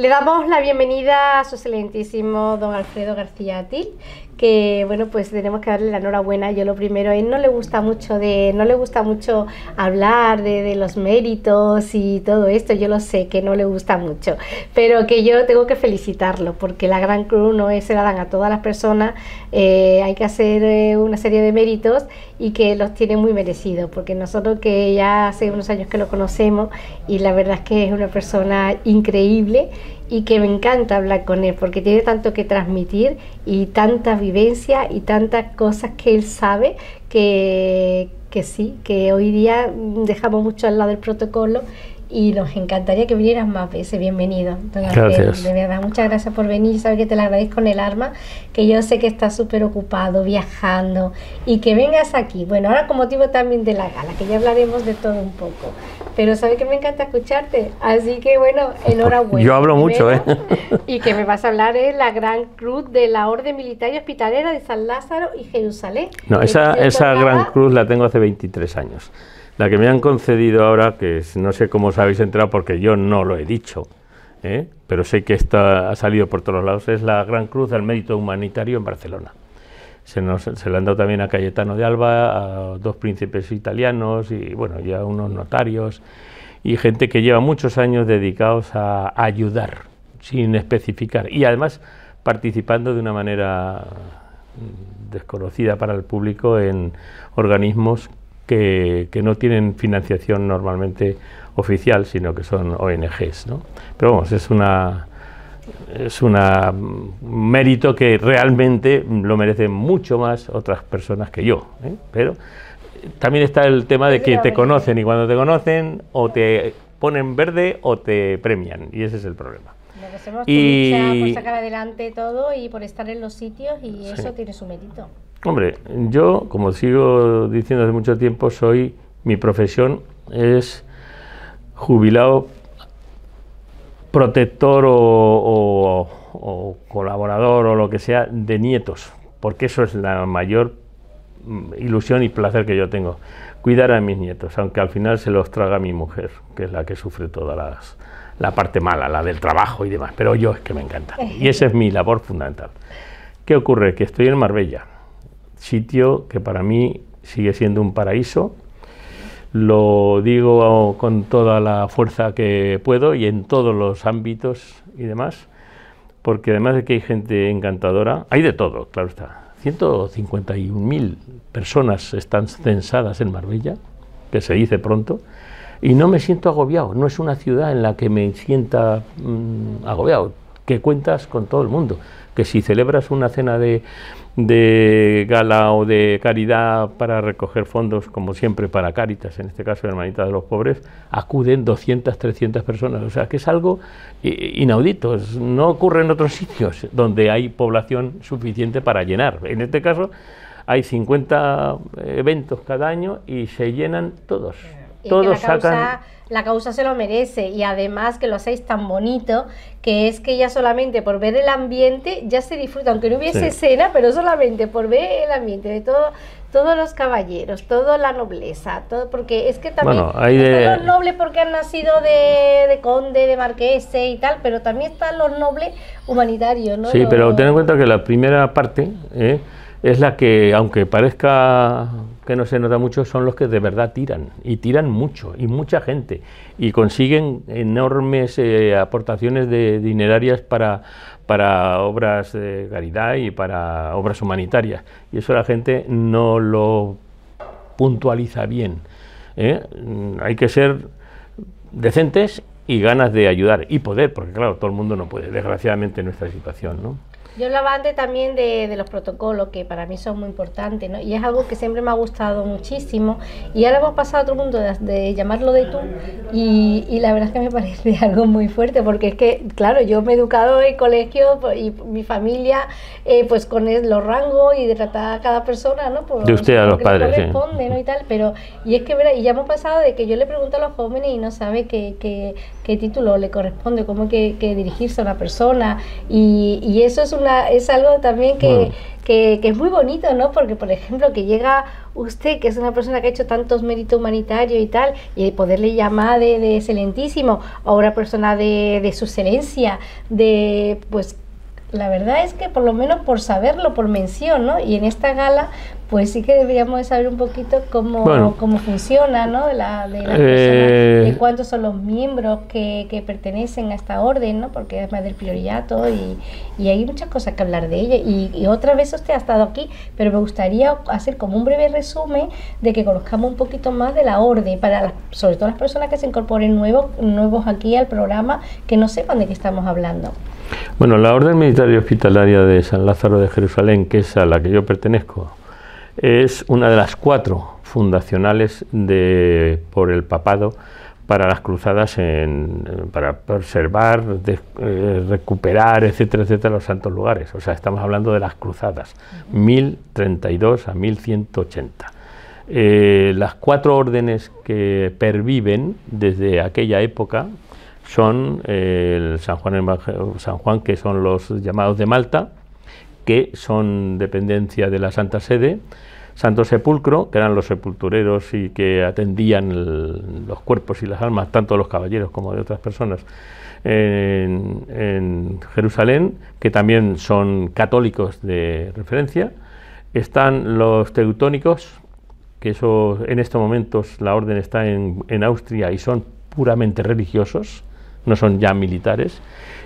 Le damos la bienvenida a su excelentísimo don Alfredo García Atil, que bueno, pues tenemos que darle la enhorabuena. Yo lo primero, él no le gusta mucho de, no le gusta mucho hablar de, los méritos y todo esto, yo lo sé que no le gusta mucho, pero que yo tengo que felicitarlo, porque la Gran Cruz no es, se la dan a todas las personas, eh, hay que hacer eh, una serie de méritos y que los tiene muy merecidos, porque nosotros que ya hace unos años que lo conocemos y la verdad es que es una persona increíble y que me encanta hablar con él porque tiene tanto que transmitir y tanta vivencia y tantas cosas que él sabe que, sí, que hoy día dejamos mucho al lado del protocolo y nos encantaría que vinieras más veces. Bienvenido. Gracias. De verdad, muchas gracias por venir. Sabes que te lo agradezco con el arma, que yo sé que estás súper ocupado, viajando y que vengas aquí. Bueno, ahora con motivo también de la gala, que ya hablaremos de todo un poco. Pero sabe que me encanta escucharte. Así que bueno, enhorabuena. Yo hablo mucho, ¿eh? Y que me vas a hablar es ¿eh? la Gran Cruz de la Orden Militar y Hospitalera de San Lázaro y Jerusalén. No, esa, esa Gran Cruz la tengo hace 23 años. La que me han concedido ahora, que no sé cómo os habéis entrado porque yo no lo he dicho, ¿eh? pero sé que esta ha salido por todos lados, es la Gran Cruz del Mérito Humanitario en Barcelona se, le han dado también a Cayetano de Alba, a dos príncipes italianos y bueno, ya unos notarios y gente que lleva muchos años dedicados a ayudar, sin especificar, y además participando de una manera desconocida para el público en organismos que, no tienen financiación normalmente oficial, sino que son ONGs. ¿no? Pero vamos, es una, es un mm, mérito que realmente lo merecen mucho más otras personas que yo. ¿eh? Pero eh, también está el tema de que te conocen y cuando te conocen o te ponen verde o te premian y ese es el problema. y... por sacar adelante todo y por estar en los sitios y eso tiene su mérito. Hombre, yo, como sigo diciendo hace mucho tiempo, soy, mi profesión es jubilado protector o, colaborador o lo que sea de nietos, porque eso es la mayor mm, ilusión y placer que yo tengo, cuidar a mis nietos, aunque al final se los traga mi mujer, que es la que sufre todas las, la parte mala, la del trabajo y demás, pero yo es que me encanta. Y esa es mi labor fundamental. ¿Qué ocurre? Que estoy en Marbella, sitio que para mí sigue siendo un paraíso, lo digo con toda la fuerza que puedo y en todos los ámbitos y demás, porque además de que hay gente encantadora, hay de todo, claro está. 151.000 personas están censadas en Marbella, que se dice pronto, y no me siento agobiado, no es una ciudad en la que me sienta mm, agobiado que cuentas con todo el mundo, que si celebras una cena de, de gala o de caridad para recoger fondos, como siempre para Cáritas, en este caso Hermanita de los Pobres, acuden 200, 300 personas. O sea, que es algo eh, inaudito, no ocurre en otros sitios donde hay población suficiente para llenar. En este caso hay 50 eh, eventos cada año y se llenan todos. todos sacan la causa se lo merece y además que lo hacéis tan bonito que es que ya solamente por ver el ambiente ya se disfruta, aunque no hubiese escena, pero solamente por ver el ambiente de todo, todos los caballeros, toda la nobleza, todo porque es que también bueno, hay de... están los nobles porque han nacido de, de conde, de marqués y tal, pero también están los nobles humanitarios, ¿no? Sí, pero ten en cuenta que la primera parte eh, es la que, aunque parezca que no se nota mucho son los que de verdad tiran, y tiran mucho, y mucha gente, y consiguen enormes eh, aportaciones de dinerarias para, para obras de caridad y para obras humanitarias. Y eso la gente no lo puntualiza bien. ¿eh? Mm, hay que ser decentes y ganas de ayudar y poder, porque claro, todo el mundo no puede, desgraciadamente en nuestra situación, yo hablaba antes también de, los protocolos, que para mí son muy importantes, Y es algo que siempre me ha gustado muchísimo. Y ahora hemos pasado a otro punto de, llamarlo de tú, y, la verdad es que me parece algo muy fuerte, porque es que, claro, yo me he educado en colegio pues, y mi familia, eh, pues con los rangos y de tratar a cada persona, ¿no? de usted a los padres, Y tal, pero, y es que, ¿verdad? y ya hemos pasado de que yo le pregunto a los jóvenes y no sabe qué, qué, título le corresponde, cómo que, dirigirse a una persona, y, y eso es una es algo también que, es muy bonito, ¿no? Porque, por ejemplo, que llega usted, que es una persona que ha hecho tantos méritos humanitarios y tal, y poderle llamar de, excelentísimo a una persona de, de su excelencia, de, pues, la verdad es que por lo menos por saberlo, por mención, ¿no? Y en esta gala, pues sí que deberíamos saber un poquito cómo, cómo funciona, ¿no? De la, de eh. de cuántos son los miembros que, que, pertenecen a esta orden, ¿no? Porque además del prioriato y, y hay muchas cosas que hablar de ella. Y, y, otra vez usted ha estado aquí, pero me gustaría hacer como un breve resumen de que conozcamos un poquito más de la orden, para sobre todo las personas que se incorporen nuevos, nuevos aquí al programa, que no sepan de qué estamos hablando. Bueno, la Orden Militar y Hospitalaria de San Lázaro de Jerusalén, que es a la que yo pertenezco, es una de las cuatro fundacionales de, por el papado para las cruzadas, para preservar, eh, recuperar, etcétera, etcétera, los santos lugares. O sea, estamos hablando de las cruzadas, 1032 a 1180. Eh, las cuatro órdenes que perviven desde aquella época son eh, el San Juan, San Juan, que son los llamados de Malta, que son dependencia de la Santa Sede, Santo Sepulcro, que eran los sepultureros y que atendían los cuerpos y las almas, tanto de los caballeros como de otras personas, en, Jerusalén, que también son católicos de referencia. Están los teutónicos, que en estos momentos la orden está en, en Austria y son puramente religiosos, no son ya militares.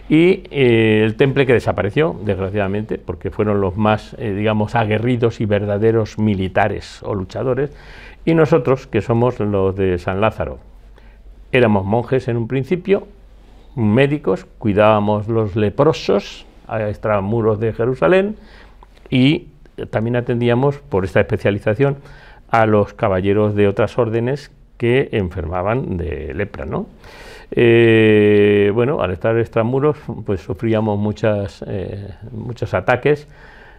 Y eh, el temple que desapareció, desgraciadamente, porque fueron los más, eh, digamos, aguerridos y verdaderos militares o luchadores. Y nosotros, que somos los de San Lázaro, éramos monjes en un principio, médicos, cuidábamos los leprosos a muros de Jerusalén y también atendíamos, por esta especialización, a los caballeros de otras órdenes que enfermaban de lepra, ¿no? Eh, bueno, al estar extramuros, pues sufríamos eh, muchos ataques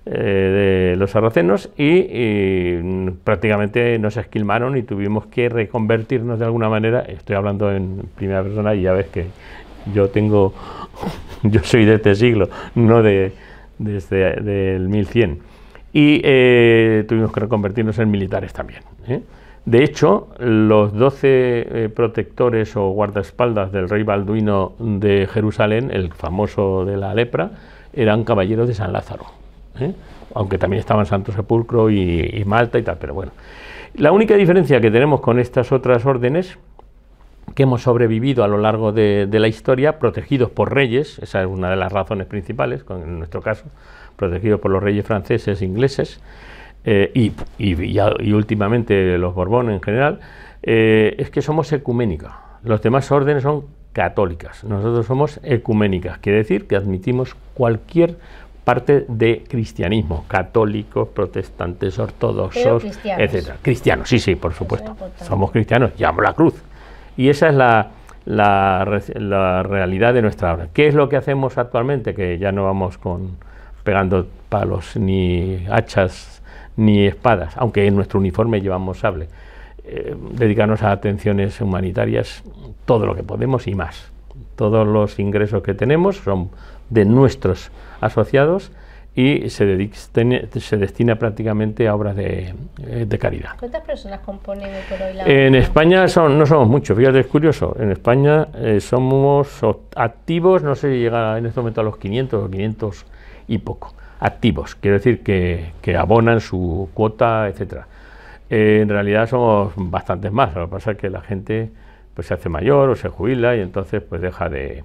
eh, de los sarracenos y, prácticamente nos esquilmaron y tuvimos que reconvertirnos de alguna manera. Estoy hablando en primera persona y ya ves que yo tengo, yo soy de este siglo, no de desde este, del 1100 y tuvimos que reconvertirnos en militares también. De hecho, los doce eh, protectores o guardaespaldas del rey Balduino de Jerusalén, el famoso de la lepra, eran caballeros de San Lázaro, ¿eh? aunque también estaban Santo Sepulcro y, Malta y tal, pero bueno. La única diferencia que tenemos con estas otras órdenes, que hemos sobrevivido a lo largo de, la historia, protegidos por reyes, esa es una de las razones principales, en nuestro caso, protegidos por los reyes franceses, e ingleses, eh, y, y, últimamente los Borbones en general, eh, es que somos ecuménicos... Los demás órdenes son católicas. Nosotros somos ecuménicas, quiere decir que admitimos cualquier parte de cristianismo, católicos, protestantes, ortodoxos, etcétera. Cristianos, sí, sí, por supuesto. somos cristianos, llamo la cruz. Y esa es la, realidad de nuestra obra. ¿Qué es lo que hacemos actualmente? Que ya no vamos con pegando palos ni hachas ni espadas, aunque en nuestro uniforme llevamos sable. Eh, dedicarnos a atenciones humanitarias todo lo que podemos y más. Todos los ingresos que tenemos son de nuestros asociados y se, se destina prácticamente a obras de, eh, caridad. ¿Cuántas personas componen por hoy En España son, no somos muchos, fíjate, es curioso. En España eh, somos activos, no sé si llega en este momento a los 500 o 500 y poco activos, quiero decir que, abonan su cuota, etcétera. Eh, en realidad somos bastantes más, lo que pasa es que la gente pues se hace mayor o se jubila y entonces pues deja de,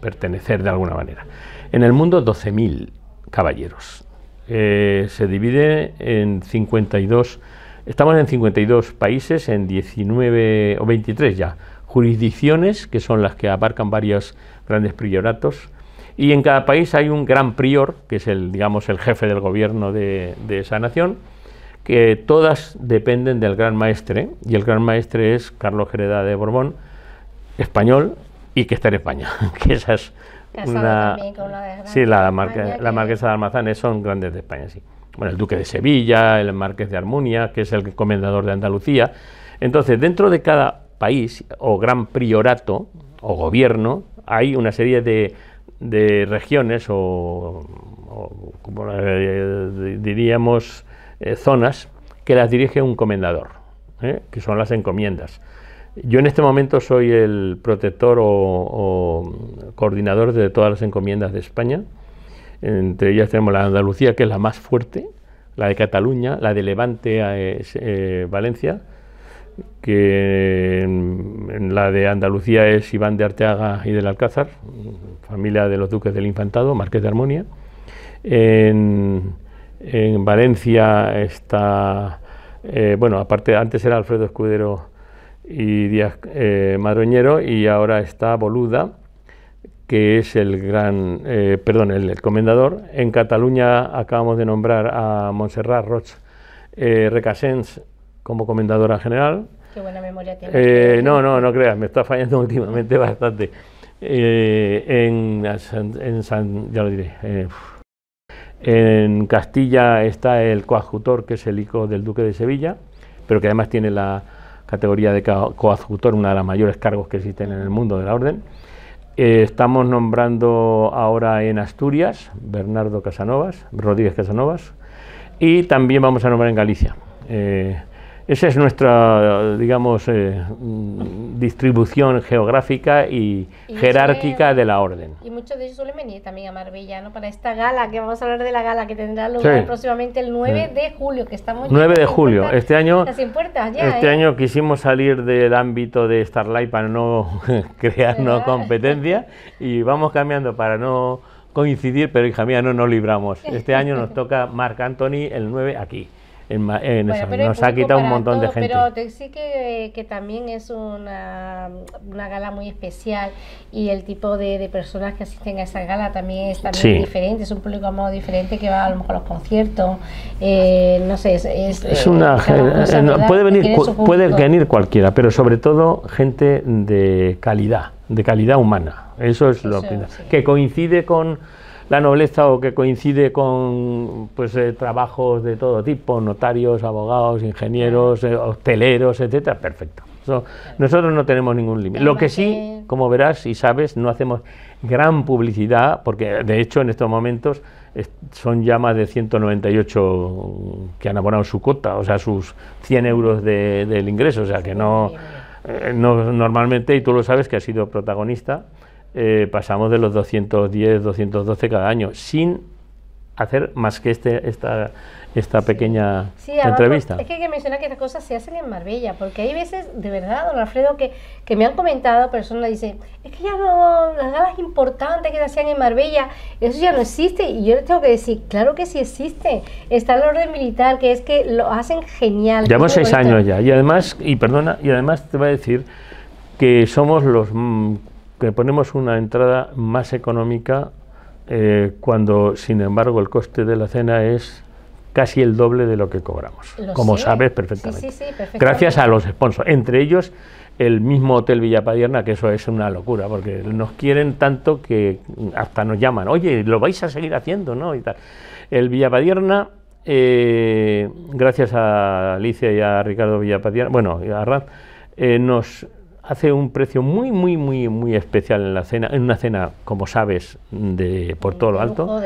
pertenecer de alguna manera. En el mundo 12.000 caballeros. Eh, se divide en 52, estamos en 52 países, en 19 o 23 ya, jurisdicciones que son las que abarcan varios grandes prioratos y en cada país hay un gran prior, que es el, digamos, el jefe del gobierno de, esa nación, que todas dependen del gran maestre, y el gran maestre es Carlos Hereda de Borbón, español, y que está en España, que esa es una... la sí, la, la marquesa de Almazanes eh, son grandes de España, sí. Bueno, el duque de Sevilla, el marqués de Armunia, que es el comendador de Andalucía. Entonces, dentro de cada país o gran priorato o gobierno, hay una serie de de regiones o, eh, diríamos, eh, zonas que las dirige un comendador, ¿eh? que son las encomiendas. Yo en este momento soy el protector o, coordinador de todas las encomiendas de España. Entre ellas tenemos la Andalucía, que es la más fuerte, la de Cataluña, la de Levante, a Valencia, que en, la de Andalucía es Iván de Arteaga y del Alcázar, familia de los duques del Infantado, marqués de Armonía. En, Valencia está, eh, bueno, aparte antes era Alfredo Escudero y Díaz eh, Madroñero y ahora está Boluda, que es el gran, eh, perdón, el, comendador. En Cataluña acabamos de nombrar a Montserrat Roig Recasens como comendadora general. Qué buena memoria tienes. Eh, no, no, no creas, me está fallando últimamente bastante. Eh, en, ya lo diré, eh, en Castilla está el coadjutor, que es el hijo del duque de Sevilla, pero que además tiene la categoría de coadjutor, una de las mayores cargos que existen en el mundo de la orden. estamos nombrando ahora en Asturias Bernardo Casanovas, Rodríguez Casanovas, y también vamos a nombrar en Galicia. Esa es nuestra, digamos, eh, mm, distribución geográfica y, jerárquica de la orden. Y muchos de ellos suelen venir también a Marbella, ¿no? Para esta gala, que vamos a hablar de la gala que tendrá lugar próximamente el 9 de julio, que estamos... 9 de julio, este año... este ¿eh? año quisimos salir del ámbito de Starlight para no crearnos competencia y vamos cambiando para no coincidir, pero hija mía, no nos libramos. Este año nos toca Marc Anthony el 9 aquí en, nos ha quitado un montón de gente. Pero te que, también es una, una, gala muy especial y el tipo de, personas que asisten a esa gala también es también diferente, es un público modo diferente que va a lo mejor los conciertos, eh, no sé, es, una, eh, puede venir puede venir cualquiera, pero sobre todo gente de calidad, de calidad humana. Eso es lo que coincide con la nobleza o que coincide con pues, eh, trabajos de todo tipo, notarios, abogados, ingenieros, hoteleros eh, hosteleros, etcétera, perfecto. nosotros no tenemos ningún límite. Lo que sí, como verás y sabes, no hacemos gran publicidad, porque de hecho en estos momentos son ya más de 198 que han abonado su cuota, o sea, sus 100 euros de, del ingreso, o sea, que no, eh, no normalmente, y tú lo sabes que ha sido protagonista, eh, pasamos de los 210, 212 cada año, sin hacer más que este, esta, esta pequeña entrevista. Es que hay que mencionar que estas cosas se hacen en Marbella, porque hay veces, de verdad, don Alfredo, que, que me han comentado personas, dicen, es que ya no, las galas importantes que se hacían en Marbella, eso ya no existe. Y yo les tengo que decir, claro que sí existe. Está el orden militar, que es que lo hacen genial. Llevamos seis años ya. Y además, y perdona, y además te voy a decir que somos los mm, que ponemos una entrada más económica eh, cuando, sin embargo, el coste de la cena es casi el doble de lo que cobramos, como sabes perfectamente. Gracias a los sponsors, entre ellos el mismo Hotel Villapadierna, que eso es una locura, porque nos quieren tanto que hasta nos llaman, oye, lo vais a seguir haciendo, ¿no? Y tal. El Villapadierna, eh, gracias a Alicia y a Ricardo Villapadierna, bueno, y a Arran, eh, nos hace un precio muy, muy, muy, muy especial en la cena, en una cena, como sabes, de, por todo lo alto.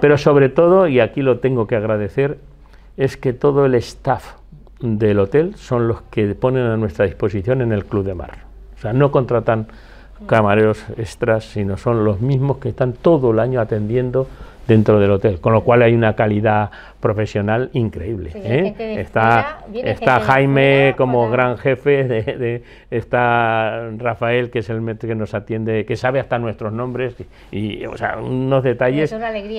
Pero sobre todo, y aquí lo tengo que agradecer, es que todo el staff del hotel son los que ponen a nuestra disposición en el Club de Mar. O sea, no contratan mm. camareros extras, sino son los mismos que están todo el año atendiendo dentro del hotel, con lo cual hay una calidad profesional increíble. ¿eh? está está Jaime como gran jefe, de, está Rafael que es el que nos atiende, que sabe hasta nuestros nombres y, o sea, unos detalles,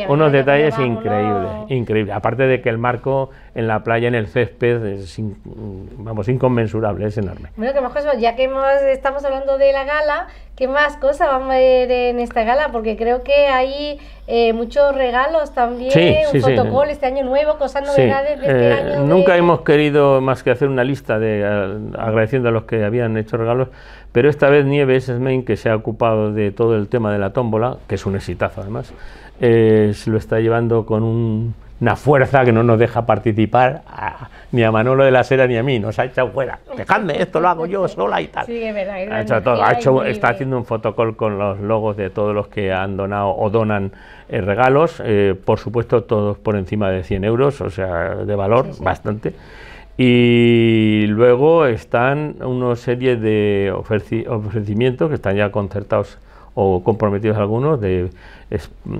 unos detalles increíbles, Aparte de que el marco en la playa, en el césped, es vamos inconmensurable, es enorme. Bueno, que más cosas, ya que estamos hablando de la gala, ¿Qué más cosas vamos a ver en esta gala? Porque creo que hay eh, muchos regalos también, un protocolo este año nuevo nuevo, cosas este eh, Nunca hemos querido más que hacer una lista de agradeciendo a los que habían hecho regalos, pero esta vez Nieves es main que se ha ocupado de todo el tema de la tómbola, que es un exitazo además, eh, se lo está llevando con un una fuerza que no nos deja participar ni a Manolo de la Sera ni a mí, nos ha echado fuera, dejadme, esto lo hago yo sola y tal. Sí, verdad. está haciendo un protocolo con los logos de todos los que han donado o donan eh, regalos, eh, por supuesto todos por encima de 100 euros, o sea, de valor, bastante. Y luego están una serie de ofrecimientos que están ya concertados o comprometidos algunos de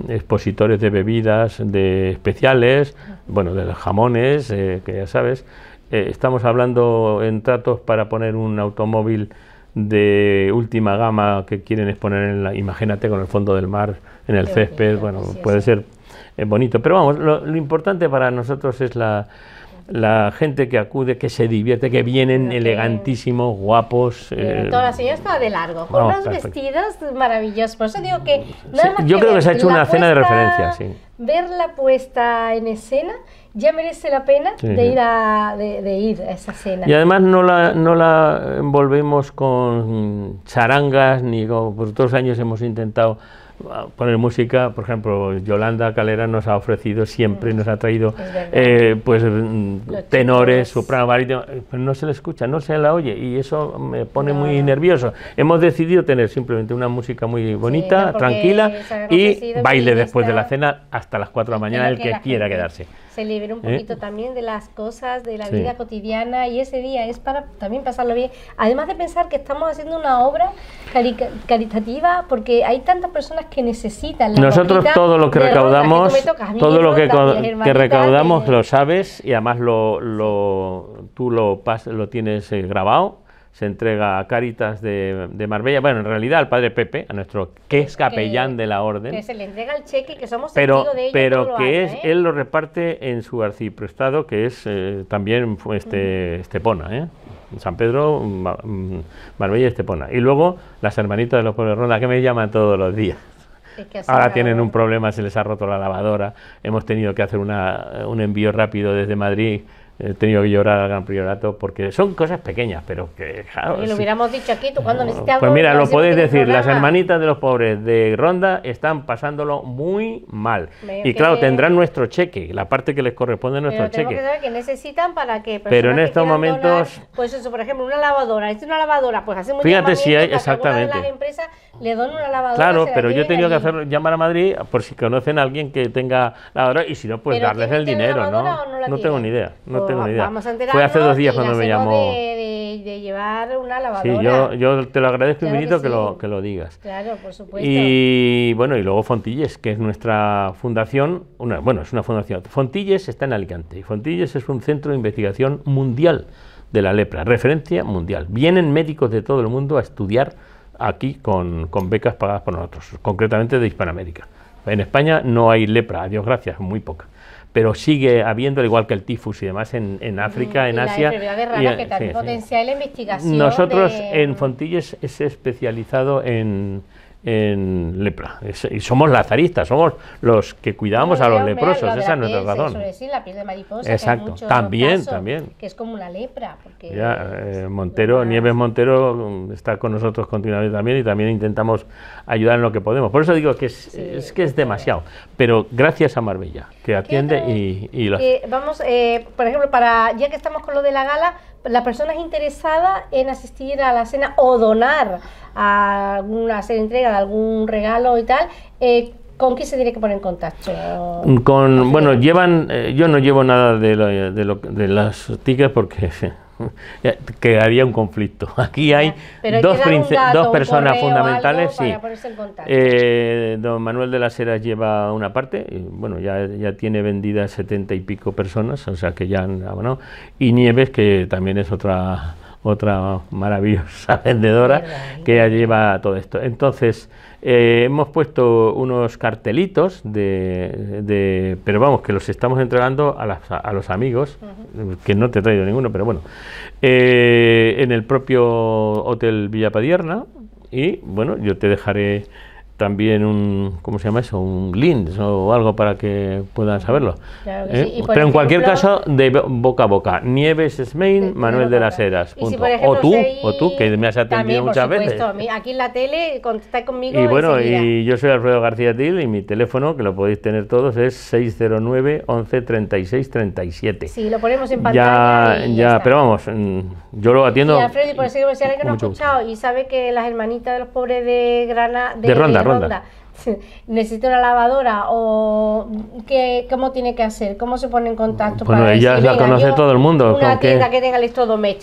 expositores de bebidas, de especiales, bueno, de jamones, eh, que ya sabes. Eh, estamos hablando en tratos para poner un automóvil de última gama que quieren exponer en la, imagínate con el fondo del mar, en el césped, bueno, puede ser eh, bonito. Pero vamos, lo importante para nosotros es la la gente que acude, que se divierte, que vienen elegantísimos, guapos. Eh, todas las estaba de largo, con los vestidos maravillosos. Por eso digo que... yo creo que se ha hecho una cena de referencia, sí. Ver la puesta en escena ya merece la pena de, ir a, de, ir esa cena. Y además no la, no la envolvemos con charangas, ni como por todos los años hemos intentado poner música, por ejemplo, Yolanda Calera nos ha ofrecido siempre, nos ha traído eh, pues mm, tenores, soprano, barítono, pero no se le escucha, no se la oye y eso me pone muy nervioso. Hemos decidido tener simplemente una música muy bonita, tranquila y baile después de la cena hasta las 4 de la mañana el que, quiera quedarse. Se libera un ¿Eh? poquito también de las cosas, de la vida cotidiana y ese día es para también pasarlo bien. Además de pensar que estamos haciendo una obra caritativa porque hay tantas personas que que necesitan. Nosotros todo lo que recaudamos, todo lo que, que recaudamos lo sabes y además lo, lo tú lo, lo tienes eh, grabado. Se entrega a Caritas de, de, Marbella, bueno, en realidad al padre Pepe, a nuestro que es capellán de la orden. Que se le entrega el cheque que somos pero, Pero que es, ¿eh? él lo reparte en su arciprestado, que es eh, también este, Estepona, ¿eh? San Pedro, mm, Marbella y Estepona. Y luego las hermanitas de los pueblos de Ronda, que me llaman todos los días. Ahora tienen un problema, se les ha roto la lavadora. Hemos tenido que hacer un envío rápido desde Madrid he tenido que llorar al Gran Priorato porque son cosas pequeñas, pero que claro. Y lo hubiéramos dicho aquí, tú cuando necesitas. Pues mira, lo podéis decir, las hermanitas de los pobres de Ronda están pasándolo muy mal. y claro, tendrán nuestro cheque, la parte que les corresponde a nuestro cheque. Que necesitan para que Pero en estos momentos. pues eso, por ejemplo, una lavadora. Es una lavadora, pues Fíjate si hay, exactamente. Claro, pero yo he tenido que hacer llamar a Madrid por si conocen a alguien que tenga lavadora y si no, pues darles el dinero, ¿no? No, no tengo ni idea. Fue hace dos días cuando me llamó. De, llevar una lavadora. Sí, yo, te lo agradezco un que, lo, que lo digas. Claro, por supuesto. Y bueno, y luego Fontilles, que es nuestra fundación, bueno, es una fundación. Fontilles está en Alicante y Fontilles es un centro de investigación mundial de la lepra, referencia mundial. Vienen médicos de todo el mundo a estudiar aquí con, con becas pagadas por nosotros, concretamente de Hispanoamérica. En España no hay lepra, a Dios gracias, muy poca pero sigue habiendo, al igual que el tifus y demás, en, en África, en Asia. La rara, y, que también potencia investigación. Nosotros en Fontilles es especializado en en lepra. y somos lazaristas, somos los que cuidamos a los leprosos, esa es nuestra razón. la piel de mariposa, Exacto, también, también. Que es como lepra. Eh, Montero, Nieves Montero mm, está con nosotros continuamente también y también intentamos ayudar en lo que podemos. Por eso digo que es, que es demasiado, pero gracias a Marbella, que atiende y, lo vamos, eh, por ejemplo, para, ya que estamos con lo de la gala, persona es interesada en asistir a la cena o donar a alguna hacer entrega de algún regalo y tal, eh, ¿Con quién se tiene que poner en contacto? Con, bueno, llevan, eh, yo no llevo nada de, de, las tickets porque quedaría un conflicto. Aquí hay dos, dos personas fundamentales. Sí. Eh, don Manuel de las Heras lleva una parte, y bueno, ya, ya tiene vendidas setenta y pico personas, o sea que ya han Y Nieves, que también es otra otra maravillosa vendedora que ya lleva todo esto. Entonces, eh, hemos puesto unos cartelitos de, Pero vamos, que los estamos entregando a, las, a los amigos, que no te he traído ninguno, pero bueno, eh, en el propio Hotel Villa Padierna. Y bueno, yo te dejaré también un, ¿cómo se llama eso? Un link o algo para que puedan saberlo. ¿Eh? Pero en cualquier caso, de boca a boca. Nieves main Manuel de las Heras. o tú, o tú, que me has atendido muchas veces. Aquí en la tele, contacta conmigo. Y bueno, y yo soy Alfredo García Dil y mi teléfono, que lo podéis tener todos, es 609 11 36 37. Sí, lo ponemos en pantalla. Ya, ya, pero vamos, mm, yo lo atiendo. Y Alfredo, y por eso que no ha escuchado y sabe que las hermanitas de los pobres de grana De, de Ronda ronda. Necesito una lavadora o qué, cómo tiene que hacer, cómo se pone en contacto. Bueno, ella la conoce todo el mundo. Una con tienda que, tenga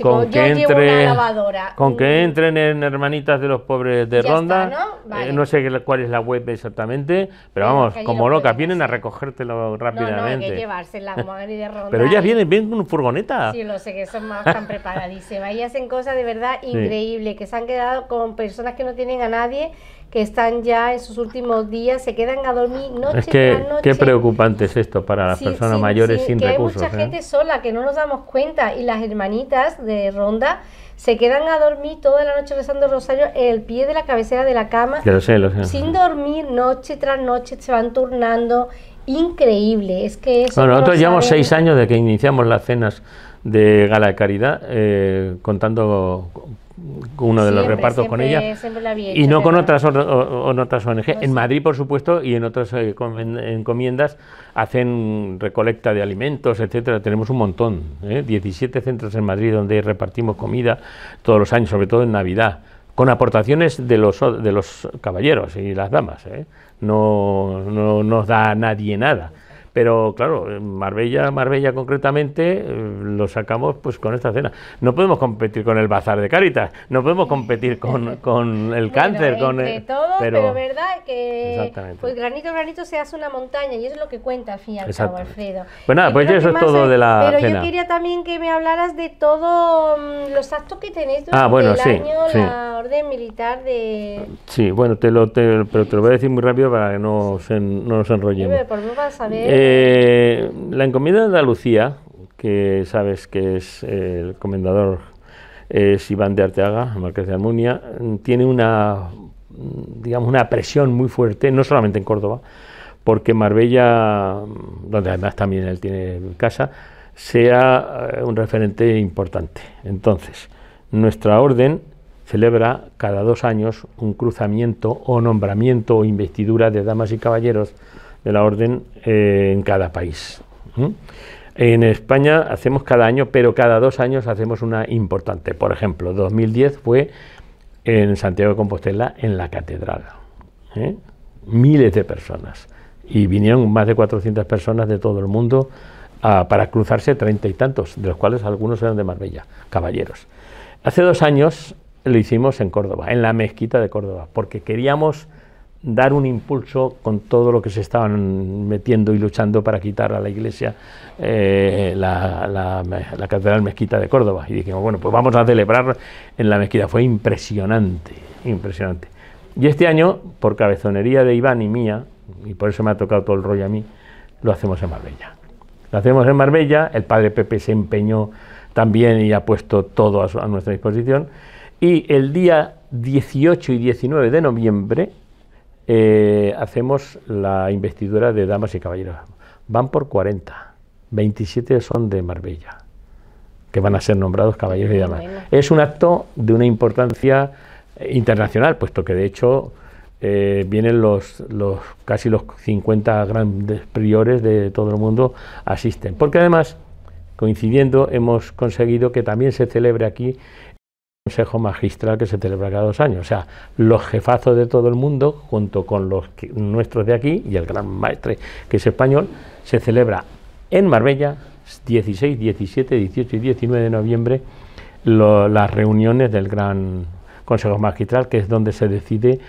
Con lavadora. Con que mm. entren en hermanitas de los pobres de Ronda. ¿no? Eh, sé cuál es la web exactamente, pero vamos, como locas, vienen a recogértelo rápidamente. pero ellas vienen bien con furgoneta. Sí, lo sé, son más hacen cosas de verdad increíbles, que se han quedado con personas que no tienen a nadie que están ya en sus últimos días, se quedan a dormir noche es que, Qué preocupante es esto para las personas mayores sin que recursos. Hay mucha ¿eh? gente sola que no nos damos cuenta y las hermanitas de Ronda se quedan a dormir toda la noche rezando rosario en el pie de la cabecera de la cama. Lo lo Sin dormir noche tras noche, se van turnando. Increíble, es que Bueno, nosotros llevamos seis años de que iniciamos las cenas de Gala de Caridad, eh, contando uno de los repartos con ella y no con otras otras ONG. Pues en Madrid, por supuesto, y en otras eh, encomiendas hacen recolecta de alimentos, etcétera. Tenemos un montón, ¿eh? 17 centros en Madrid donde repartimos comida todos los años, sobre todo en Navidad, con aportaciones de los de los caballeros y las damas. ¿eh? No, no nos da nadie nada. Pero claro, Marbella, Marbella concretamente, eh, lo sacamos pues con esta cena. No podemos competir con el bazar de Caritas, no podemos competir con, el cáncer, con eh, todo, pero, verdad que pues granito granito se hace una montaña y eso es lo que cuenta al fin y al Alfredo. Pues nada, pues eso es todo de la Pero yo quería también que me hablaras de todos mm, los actos que tenéis ah, durante el año, la orden militar de Sí, bueno, te lo te, pero te lo voy a decir muy rápido para que no, se, no nos enrollemos. Sí, por vas a ver. Eh, eh, la encomienda de Andalucía, que sabes que es el comendador es Iván de Arteaga, marqués de Almunia, tiene una, digamos, una presión muy fuerte, no solamente en Córdoba, porque Marbella, donde además también él tiene casa, sea eh, un referente importante. Entonces, nuestra orden celebra cada dos años un cruzamiento o nombramiento o investidura de damas y caballeros de la orden eh, en cada país. En España hacemos cada año, pero cada dos años hacemos una importante. Por ejemplo, 2010 fue en Santiago de Compostela, en la catedral. ¿eh? Miles de personas. Y vinieron más de 400 personas de todo el mundo para cruzarse treinta y tantos, de los cuales algunos eran de Marbella, caballeros. Hace dos años lo hicimos en Córdoba, en la mezquita de Córdoba, porque queríamos dar un impulso con todo lo que se estaban metiendo y luchando para quitar a la iglesia eh, la, catedral mezquita de Córdoba. Y dijimos, bueno, pues vamos a celebrar en la mezquita. Fue impresionante, impresionante. Y este año, por cabezonería de Iván y mía, y por eso me ha tocado todo el rollo a mí, lo hacemos en Marbella. Lo hacemos en Marbella, el padre Pepe se empeñó también y ha puesto todo a nuestra disposición. Y el día 18 y 19 de noviembre, eh, hacemos la investidura de damas y caballeros. Van por 40, 27 son de Marbella, que van a ser nombrados caballeros y damas. Es un acto de una importancia eh, internacional, puesto que de hecho eh, vienen los, casi los 50 grandes priores de todo el mundo asisten. Porque además, coincidiendo, hemos conseguido que también se celebre aquí consejo magistral que se celebra cada dos años. O sea, los jefazos de todo el mundo, junto con los nuestros de aquí y el gran maestre que es español, se celebra en Marbella 16, 17, 18 y 19 de noviembre las reuniones del gran consejo magistral, que es donde se decide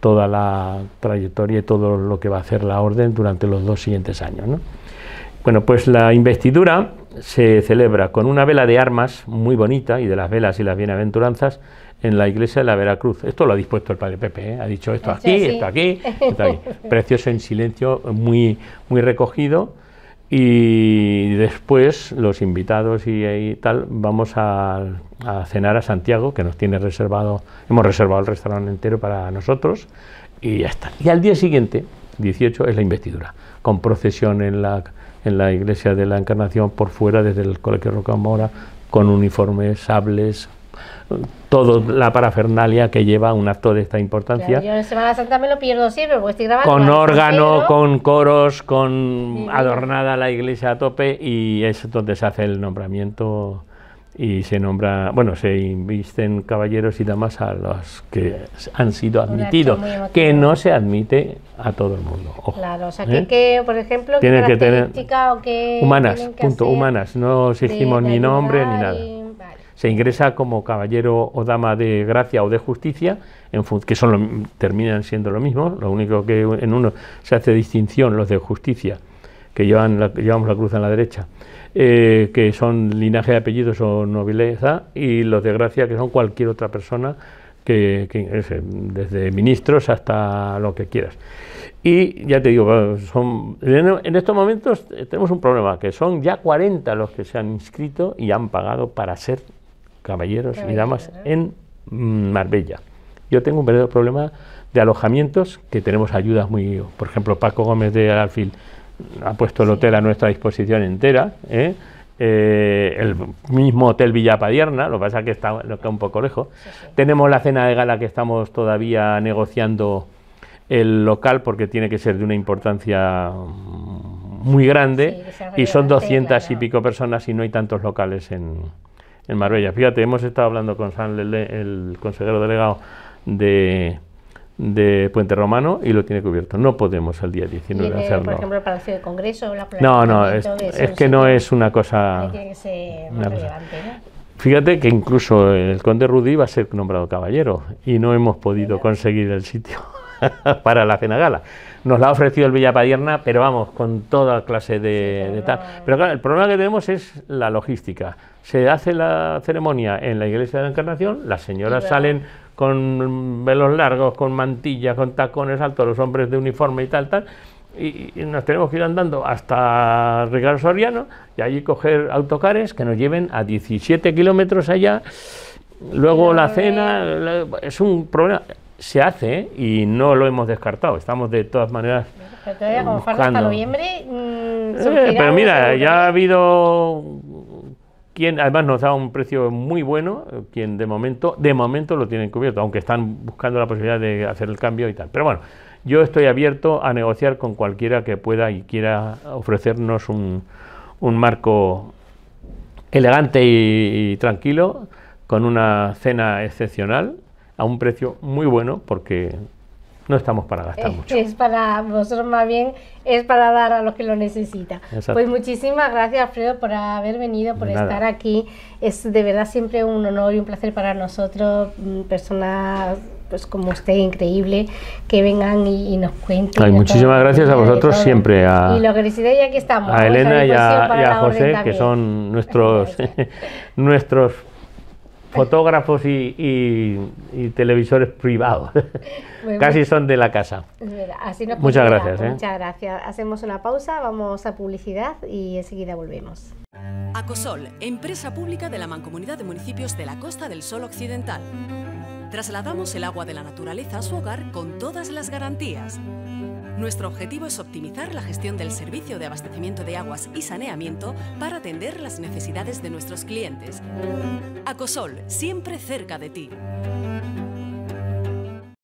toda la trayectoria y todo lo que va a hacer la orden durante los dos siguientes años. ¿no? Bueno, pues la investidura se celebra con una vela de armas muy bonita y de las velas y las bienaventuranzas en la iglesia de la Veracruz. Esto lo ha dispuesto el padre Pepe, ¿eh? ha dicho esto aquí, esto aquí, Precioso en silencio, muy, muy recogido. Y después los invitados y, y tal vamos a, a, cenar a Santiago, que nos tiene reservado, hemos reservado el restaurante entero para nosotros y ya está. Y al día siguiente, 18, es la investidura, con procesión en la en la iglesia de la Encarnación por fuera desde el Colegio Rocamora con uniformes, sables, toda la parafernalia que lleva un acto de esta importancia. yo en Semana Santa me lo pierdo siempre porque estoy grabando. Con órgano, con coros, con adornada la iglesia a tope y es donde se hace el nombramiento y se nombra, bueno, se invisten caballeros y damas a los que han sido admitidos, que no se admite a todo el mundo. claro, o sea, que, ¿eh? por ejemplo, tienen que tener humanas, punto, humanas, no exigimos ni nombre ni nada. Se ingresa como caballero o dama de gracia o de justicia, en que son terminan siendo lo mismo, lo único que en uno se hace distinción los de justicia que llevan la, llevamos la cruz en la derecha, eh, que son linaje de apellidos o nobleza, y los de gracia, que son cualquier otra persona, que, desde ministros hasta lo que quieras. Y ya te digo, son, en estos momentos tenemos un problema, que son ya 40 los que se han inscrito y han pagado para ser caballeros y damas en Marbella. Yo tengo un verdadero problema de alojamientos, que tenemos ayudas muy, por ejemplo, Paco Gómez de Alfil ha puesto el hotel a nuestra disposición entera. ¿eh? Eh, el mismo Hotel Villa Padierna, lo que pasa que está, un poco lejos. Tenemos la cena de gala que estamos todavía negociando el local porque tiene que ser de una importancia muy grande y son doscientas y pico personas y no hay tantos locales en, Marbella. Fíjate, hemos estado hablando con San el consejero delegado de de Puente Romano y lo tiene cubierto. No podemos al día 19 hacerlo. Por ejemplo, el Palacio de Congreso, No, no, es, que no es una cosa. relevante, Fíjate que incluso el conde Rudí va a ser nombrado caballero y no hemos podido conseguir el sitio para la cena gala. Nos la ha ofrecido el Villa pero vamos, con toda clase de, tal. Pero claro, el problema que tenemos es la logística. Se hace la ceremonia en la iglesia de la Encarnación, las señoras salen con velos largos, con mantillas, con tacones altos, los hombres de uniforme y tal, tal. Y, nos tenemos que ir andando hasta Ricardo Soriano y allí coger autocares que nos lleven a 17 kilómetros allá. Luego la cena, es un problema. Se hace ¿eh? y no lo hemos descartado. Estamos de todas maneras. Pero mm, eh, pero mira, ya ha habido quien además nos da un precio muy bueno, quien de momento, de momento lo tienen cubierto, aunque están buscando la posibilidad de hacer el cambio y tal. Pero bueno, yo estoy abierto a negociar con cualquiera que pueda y quiera ofrecernos un, marco elegante y, y, tranquilo, con una cena excepcional, a un precio muy bueno, porque no estamos para gastar mucho. Es para vosotros más bien, es para dar a los que lo necesitan. Pues muchísimas gracias Alfredo por haber venido, por estar aquí. Es de verdad siempre un honor y un placer para nosotros, mm, personas pues como usted, increíble, que vengan y, nos cuenten. muchísimas gracias a vosotros siempre. A, y lo que aquí estamos. A Elena y a, y a José, que son nuestros, nuestros fotógrafos y, televisores privados. Casi son de la casa. Pues muchas gracias. ¿eh? Muchas gracias. Hacemos una pausa, vamos a publicidad y enseguida volvemos. Acosol, empresa pública de la Mancomunidad de Municipios de la Costa del Sol Occidental. Trasladamos el agua de la naturaleza a su hogar con todas las garantías. Nuestro objetivo es optimizar la gestión del servicio de abastecimiento de aguas y saneamiento para atender las necesidades de nuestros clientes. Acosol, siempre cerca de ti.